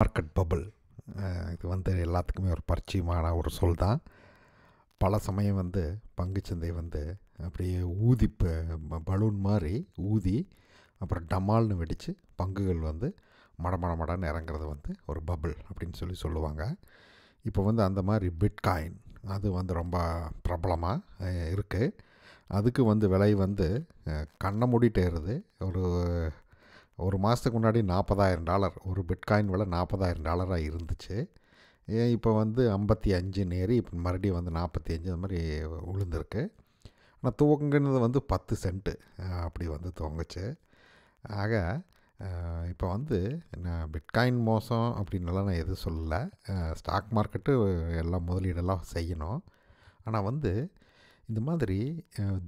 market bubble இது வந்து எல்லாத்துக்குமே ஒரு பரிச்சயமான ஒரு சொல் தான் பல சமயம் வந்து பங்குச்சந்தை வந்து அப்படியே ஊதி பலூன் மாதிரி ஊதி அப்புறம் டமால்னு வெடித்து பங்குகள் வந்து மடமட மடன்னு இறங்குறது வந்து ஒரு பபுள் அப்படின்னு சொல்லி சொல்லுவாங்க இப்போ வந்து அந்த மாதிரி பிட்காயின் அது வந்து ரொம்ப பிரபலமாக இருக்குது அதுக்கு வந்து விலை வந்து கண்ணை மூடிட்டு ஒரு ஒரு மாதத்துக்கு முன்னாடி நாற்பதாயிரம் டாலர் ஒரு பிட்காயின் விலை நாற்பதாயிரம் டாலராக இருந்துச்சு இப்போ வந்து ஐம்பத்தி அஞ்சு நேரி இப்போ மறுபடியும் வந்து நாற்பத்தி அஞ்சு அந்த மாதிரி விழுந்திருக்கு ஆனால் துவங்குனது வந்து பத்து சென்ட்டு அப்படி வந்து துவங்குச்சு ஆக இப்போ வந்து நான் பிட்காயின் மோசம் அப்படின்லாம் நான் எதுவும் சொல்லலை ஸ்டாக் மார்க்கெட்டு எல்லாம் முதலீடெல்லாம் செய்யணும் ஆனால் வந்து இந்த மாதிரி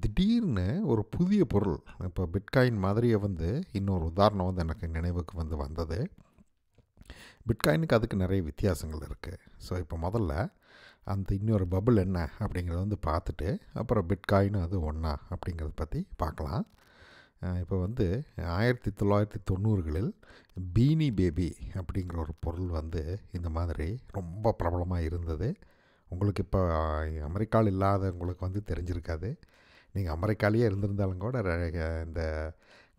திடீர்னு ஒரு புதிய பொருள் இப்போ பிட்காயின் மாதிரியே வந்து இன்னொரு உதாரணம் வந்து எனக்கு நினைவுக்கு வந்து வந்தது பிட்காயினுக்கு அதுக்கு நிறைய வித்தியாசங்கள் இருக்குது ஸோ இப்போ முதல்ல அந்த இன்னொரு பபுள் என்ன அப்படிங்கிறத வந்து பார்த்துட்டு அப்புறம் பிட்காயினும் அது ஒன்றா அப்படிங்கிறத பற்றி பார்க்கலாம் இப்போ வந்து ஆயிரத்தி தொள்ளாயிரத்தி தொண்ணூறுகளில் பீனி பேபி அப்படிங்கிற ஒரு பொருள் வந்து இந்த மாதிரி ரொம்ப பிரபலமாக இருந்தது உங்களுக்கு இப்போ அமெரிக்காவில் இல்லாதவங்களுக்கு வந்து தெரிஞ்சிருக்காது நீங்கள் அமெரிக்காலேயே இருந்திருந்தாலும் கூட இந்த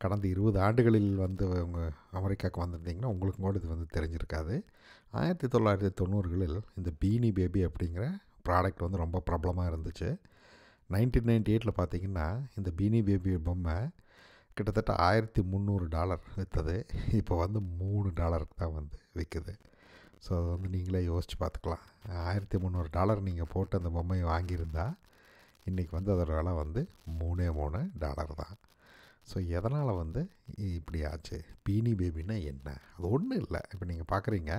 கடந்த இருபது ஆண்டுகளில் வந்து உங்கள் அமெரிக்காவுக்கு வந்திருந்தீங்கன்னா உங்களுக்கும் கூட இது வந்து தெரிஞ்சிருக்காது ஆயிரத்தி தொள்ளாயிரத்தி தொண்ணூறுகளில் இந்த பீனி பேபி அப்படிங்கிற ப்ராடக்ட் வந்து ரொம்ப ப்ராப்ளமாக இருந்துச்சு நைன்டீன் நைன்டி எயிட்டில் பார்த்திங்கன்னா இந்த பீனி பேபி பொம்மை கிட்டத்தட்ட ஆயிரத்தி முந்நூறு டாலர் விற்றது இப்போ வந்து மூணு டாலருக்கு தான் வந்து விற்குது ஸோ அதை வந்து நீங்களே யோசித்து பார்த்துக்கலாம் ஆயிரத்தி முந்நூறு டாலர் நீங்கள் போட்டு அந்த பொம்மையை வாங்கியிருந்தா இன்றைக்கி வந்து அதோடய விலை வந்து மூணே மூணு டாலர் தான் ஸோ எதனால் வந்து இப்படி ஆச்சு பீனி பேபின்னா என்ன அது ஒன்றும் இல்லை இப்போ நீங்கள் பார்க்குறீங்க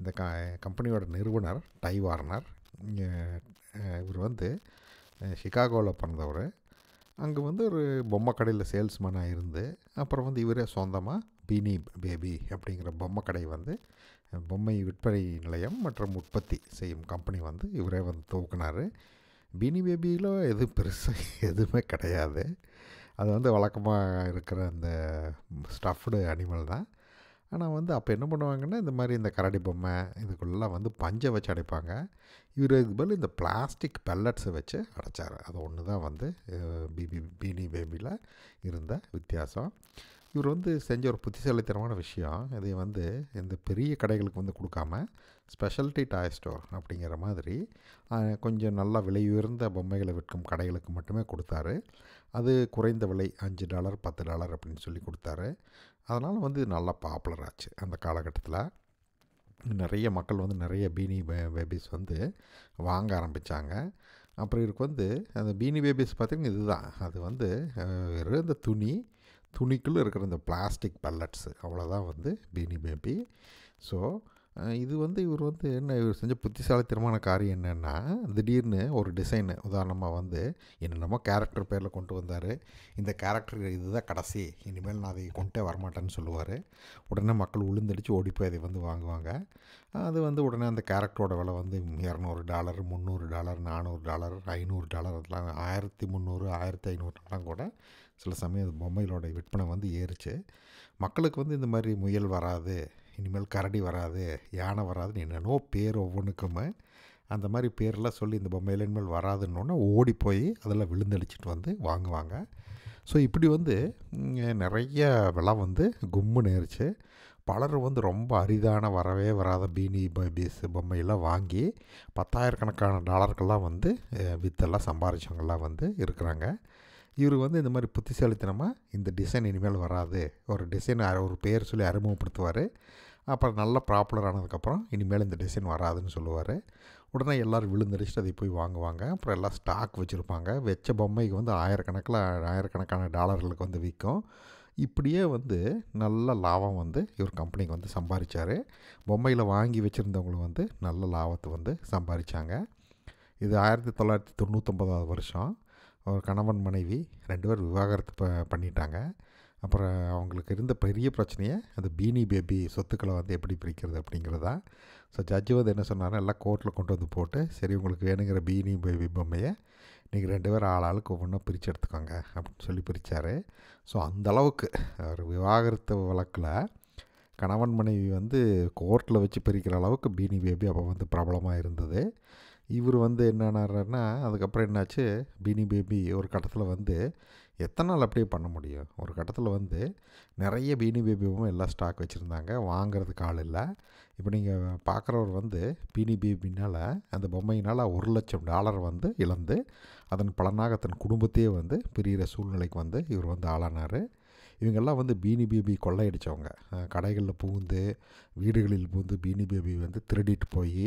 இந்த க கம்பெனியோட நிறுவனர் டை வார்னர் இவர் வந்து ஷிகாகோவில் பிறந்தவர் அங்கே வந்து ஒரு பொம்மை கடையில் சேல்ஸ்மேனாக இருந்து அப்புறம் வந்து இவரே சொந்தமாக பீனி பேபி அப்படிங்கிற பொம்மை கடை வந்து பொம்மை விற்பனை நிலையம் மற்றும் உற்பத்தி செய்யும் கம்பெனி வந்து இவரே வந்து துவக்கினார் பீனி பேபியில் எதுவும் பெருசாக எதுவுமே கிடையாது அது வந்து வழக்கமாக இருக்கிற அந்த ஸ்டஃப்டு அனிமல் தான் ஆனால் வந்து அப்போ என்ன பண்ணுவாங்கன்னா இந்த மாதிரி இந்த கரடி பொம்மை இதுக்குள்ளெலாம் வந்து பஞ்சை வச்சு அடைப்பாங்க இவர் இதுக்கு பதில் இந்த பிளாஸ்டிக் பெல்லட்ஸை வச்சு அடைச்சார் அது ஒன்று தான் வந்து பிபி பீனி பேபியில் இருந்த வித்தியாசம் இவர் வந்து செஞ்ச ஒரு புத்திசாலித்தனமான விஷயம் இதை வந்து இந்த பெரிய கடைகளுக்கு வந்து கொடுக்காம ஸ்பெஷல்ட்டி டாய் ஸ்டோர் அப்படிங்கிற மாதிரி கொஞ்சம் நல்லா விலை உயர்ந்த பொம்மைகளை விற்கும் கடைகளுக்கு மட்டுமே கொடுத்தாரு அது குறைந்த விலை அஞ்சு டாலர் பத்து டாலர் அப்படின்னு சொல்லி கொடுத்தாரு அதனால் வந்து நல்லா பாப்புலர் ஆச்சு அந்த காலகட்டத்தில் நிறைய மக்கள் வந்து நிறைய பீனி பேபிஸ் வந்து வாங்க ஆரம்பித்தாங்க அப்புறம் இதுக்கு வந்து அந்த பீனி பேபிஸ் பார்த்திங்கன்னா இதுதான் அது வந்து வெறும் இந்த துணி துணிக்குள்ளே இருக்கிற இந்த பிளாஸ்டிக் பல்லட்ஸு அவ்வளோதான் வந்து பீனி பேபி ஸோ இது வந்து இவர் வந்து என்ன இவர் செஞ்ச புத்திசாலித்தனமான காரியம் என்னென்னா திடீர்னு ஒரு டிசைனு உதாரணமாக வந்து என்னென்னமோ கேரக்டர் பேரில் கொண்டு வந்தார் இந்த கேரக்டர் இதுதான் கடைசி இனிமேல் நான் அதை கொண்டே வரமாட்டேன்னு சொல்லுவார் உடனே மக்கள் உளுந்தடிச்சு ஓடி போய் அதை வந்து வாங்குவாங்க அது வந்து உடனே அந்த கேரக்டரோட விலை வந்து இரநூறு டாலர் முந்நூறு டாலர் நானூறு டாலர் ஐநூறு டாலர் அதெல்லாம் ஆயிரத்தி முந்நூறு ஆயிரத்தி ஐநூறுலாம் கூட சில சமயம் பொம்மைகளோட விற்பனை வந்து ஏறிச்சு மக்களுக்கு வந்து இந்த மாதிரி முயல் வராது இனிமேல் கரடி வராது யானை வராதுன்னு என்னென்னோ பேர் ஒவ்வொன்றுக்குமே அந்த மாதிரி பேரெல்லாம் சொல்லி இந்த பொம்மையில் இனிமேல் வராதுன்னொன்னே ஓடி போய் அதெல்லாம் விழுந்தடிச்சிட்டு வந்து வாங்குவாங்க ஸோ இப்படி வந்து நிறைய விலை வந்து கும்மு நேரிச்சு பலர் வந்து ரொம்ப அரிதான வரவே வராத பீனி பீஸ் பொம்மையெல்லாம் வாங்கி பத்தாயிரக்கணக்கான டாலர்கள்லாம் வந்து வித்தெல்லாம் சம்பாரிச்சவங்கெல்லாம் வந்து இருக்கிறாங்க இவர் வந்து இந்த மாதிரி புத்திசாலித்தனமாக இந்த டிசைன் இனிமேல் வராது ஒரு டிசைன் ஒரு பேர் சொல்லி அறிமுகப்படுத்துவார் அப்புறம் நல்லா ப்ராப்புலரானதுக்கப்புறம் ஆனதுக்கப்புறம் இனிமேல் இந்த டிசைன் வராதுன்னு சொல்லுவார் உடனே எல்லோரும் விழுந்தடிச்சிட்டு அதை போய் வாங்குவாங்க அப்புறம் எல்லாம் ஸ்டாக் வச்சுருப்பாங்க வச்ச பொம்மைக்கு வந்து ஆயிரக்கணக்கில் ஆயிரக்கணக்கான டாலர்களுக்கு வந்து விற்கும் இப்படியே வந்து நல்ல லாபம் வந்து இவர் கம்பெனிக்கு வந்து சம்பாதிச்சார் பொம்மையில் வாங்கி வச்சுருந்தவங்களும் வந்து நல்ல லாபத்தை வந்து சம்பாதிச்சாங்க இது ஆயிரத்தி தொள்ளாயிரத்தி தொண்ணூற்றொம்பதாவது வருஷம் ஒரு கணவன் மனைவி ரெண்டு பேர் விவாகரத்து ப பண்ணிட்டாங்க அப்புறம் அவங்களுக்கு இருந்த பெரிய பிரச்சனையை அந்த பீனி பேபி சொத்துக்களை வந்து எப்படி பிரிக்கிறது அப்படிங்கிறதா ஸோ ஜட்ஜு வந்து என்ன சொன்னார் எல்லாம் கோர்ட்டில் கொண்டு வந்து போட்டு சரி உங்களுக்கு வேணுங்கிற பீனி பேபி பொம்மையை நீங்கள் ரெண்டு பேரும் ஆளாளுக்கு ஒவ்வொன்றா பிரித்து எடுத்துக்கோங்க அப்படின்னு சொல்லி பிரித்தார் ஸோ அந்தளவுக்கு அவர் விவாகரத்து வழக்கில் கணவன் மனைவி வந்து கோர்ட்டில் வச்சு பிரிக்கிற அளவுக்கு பீனி பேபி அப்போ வந்து பிரபலமாக இருந்தது இவர் வந்து என்னன்னாருன்னா அதுக்கப்புறம் என்னாச்சு பீனி பேபி ஒரு கட்டத்தில் வந்து எத்தனை நாள் அப்படியே பண்ண முடியும் ஒரு கட்டத்தில் வந்து நிறைய பீனி பேபியும் எல்லாம் ஸ்டாக் வச்சுருந்தாங்க வாங்கிறதுக்கு ஆள் இல்லை இப்போ நீங்கள் பார்க்குறவர் வந்து பீனி பேபினால் அந்த பொம்மையினால் ஒரு லட்சம் டாலர் வந்து இழந்து அதன் பலனாக தன் குடும்பத்தையே வந்து பெரிய சூழ்நிலைக்கு வந்து இவர் வந்து ஆளானார் இவங்கெல்லாம் வந்து பீனி பேபி கொள்ளையடித்தவங்க கடைகளில் பூந்து வீடுகளில் பூந்து பீனி பேபி வந்து திருடிட்டு போய்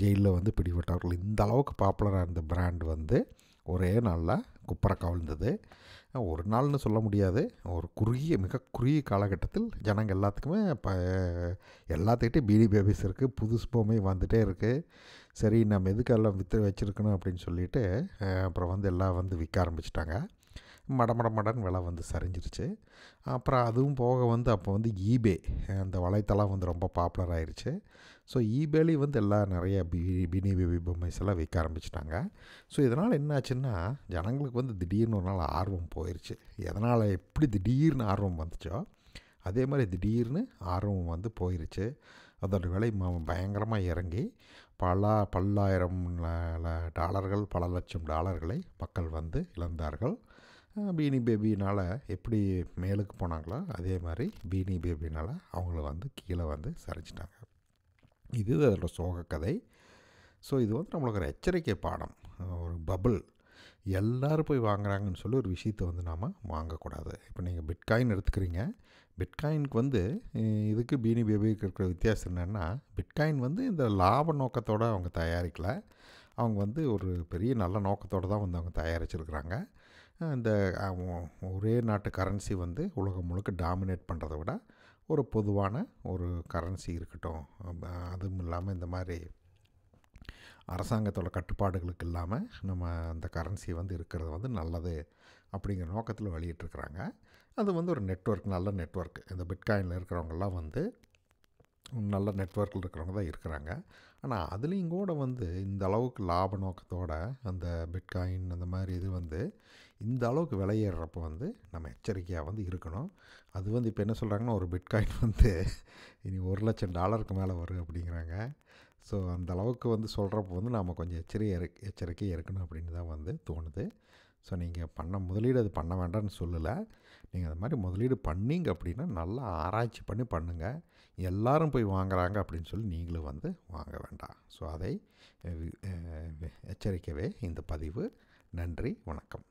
ஜெயிலில் வந்து பிடிபட்டார்கள் இந்த அளவுக்கு பாப்புலராக இருந்த பிராண்ட் வந்து ஒரே நாளில் குப்பரை கவிழ்ந்தது ஒரு நாள்னு சொல்ல முடியாது ஒரு குறுகிய மிக குறுகிய காலகட்டத்தில் ஜனங்கள் எல்லாத்துக்குமே இப்போ எல்லாத்துக்கிட்டே பீடி பேபிஸ் இருக்குது புதுசு பொம்மை வந்துகிட்டே இருக்குது சரி நம்ம எதுக்கெல்லாம் விற்று வச்சுருக்கணும் அப்படின்னு சொல்லிட்டு அப்புறம் வந்து எல்லாம் வந்து விற்க ஆரம்பிச்சிட்டாங்க மடமட மடன் விலை வந்து சரிஞ்சிருச்சு அப்புறம் அதுவும் போக வந்து அப்போ வந்து ஈபே அந்த வலைத்தளம் வந்து ரொம்ப பாப்புலர் ஆயிடுச்சு ஸோ ஈபேலேயும் வந்து எல்லாம் நிறைய பி பினி பேபி பொம்மைஸ் எல்லாம் விற்க ஆரம்பிச்சிட்டாங்க ஸோ இதனால் என்னாச்சுன்னா ஜனங்களுக்கு வந்து திடீர்னு ஒரு நாள் ஆர்வம் போயிடுச்சு எதனால் எப்படி திடீர்னு ஆர்வம் வந்துச்சோ அதே மாதிரி திடீர்னு ஆர்வம் வந்து போயிடுச்சு அதோட விலை பயங்கரமாக இறங்கி பல பல்லாயிரம் டாலர்கள் பல லட்சம் டாலர்களை மக்கள் வந்து இழந்தார்கள் பீனி பேபினால் எப்படி மேலுக்கு போனாங்களோ அதே மாதிரி பீனி பேபினால் அவங்கள வந்து கீழே வந்து சரிச்சிட்டாங்க இது அதோடய சோக கதை ஸோ இது வந்து நம்மளுக்கு ஒரு எச்சரிக்கை பாடம் ஒரு பபுள் எல்லோரும் போய் வாங்குறாங்கன்னு சொல்லி ஒரு விஷயத்தை வந்து நாம் வாங்கக்கூடாது இப்போ நீங்கள் பிட்காயின் எடுத்துக்கிறீங்க பிட்காயினுக்கு வந்து இதுக்கு பீனி பேபிக்கு இருக்கிற வித்தியாசம் என்னென்னா பிட்காயின் வந்து இந்த லாப நோக்கத்தோடு அவங்க தயாரிக்கலை அவங்க வந்து ஒரு பெரிய நல்ல நோக்கத்தோடு தான் வந்து அவங்க தயாரிச்சிருக்கிறாங்க இந்த ஒரே நாட்டு கரன்சி வந்து உலகம் முழுக்க டாமினேட் பண்ணுறத விட ஒரு பொதுவான ஒரு கரன்சி இருக்கட்டும் அதுவும் இல்லாமல் இந்த மாதிரி அரசாங்கத்தோட கட்டுப்பாடுகளுக்கு இல்லாமல் நம்ம அந்த கரன்சி வந்து இருக்கிறது வந்து நல்லது அப்படிங்கிற நோக்கத்தில் வெளியிட்ருக்குறாங்க அது வந்து ஒரு நெட்ஒர்க் நல்ல நெட்ஒர்க் இந்த பிட்காயினில் இருக்கிறவங்கெல்லாம் வந்து நல்ல நெட்ஒர்க்கில் இருக்கிறவங்க தான் இருக்கிறாங்க ஆனால் அதுலேயும் கூட வந்து இந்த அளவுக்கு லாப நோக்கத்தோட அந்த பிட்காயின் அந்த மாதிரி இது வந்து இந்த அளவுக்கு விலையேறப்போ வந்து நம்ம எச்சரிக்கையாக வந்து இருக்கணும் அது வந்து இப்போ என்ன சொல்கிறாங்கன்னா ஒரு பிட்காயின் வந்து இனி ஒரு லட்சம் டாலருக்கு மேலே வரும் அப்படிங்கிறாங்க ஸோ அந்த அளவுக்கு வந்து சொல்கிறப்போ வந்து நாம் கொஞ்சம் எச்சரிக்கை எச்சரிக்கையாக இருக்கணும் அப்படின்னு தான் வந்து தோணுது ஸோ நீங்கள் பண்ண முதலீடு அது பண்ண வேண்டாம்னு சொல்லலை நீங்கள் அது மாதிரி முதலீடு பண்ணிங்க அப்படின்னா நல்லா ஆராய்ச்சி பண்ணி பண்ணுங்கள் எல்லாரும் போய் வாங்குகிறாங்க அப்படின்னு சொல்லி நீங்களும் வந்து வாங்க வேண்டாம் ஸோ அதை எச்சரிக்கவே இந்த பதிவு நன்றி வணக்கம்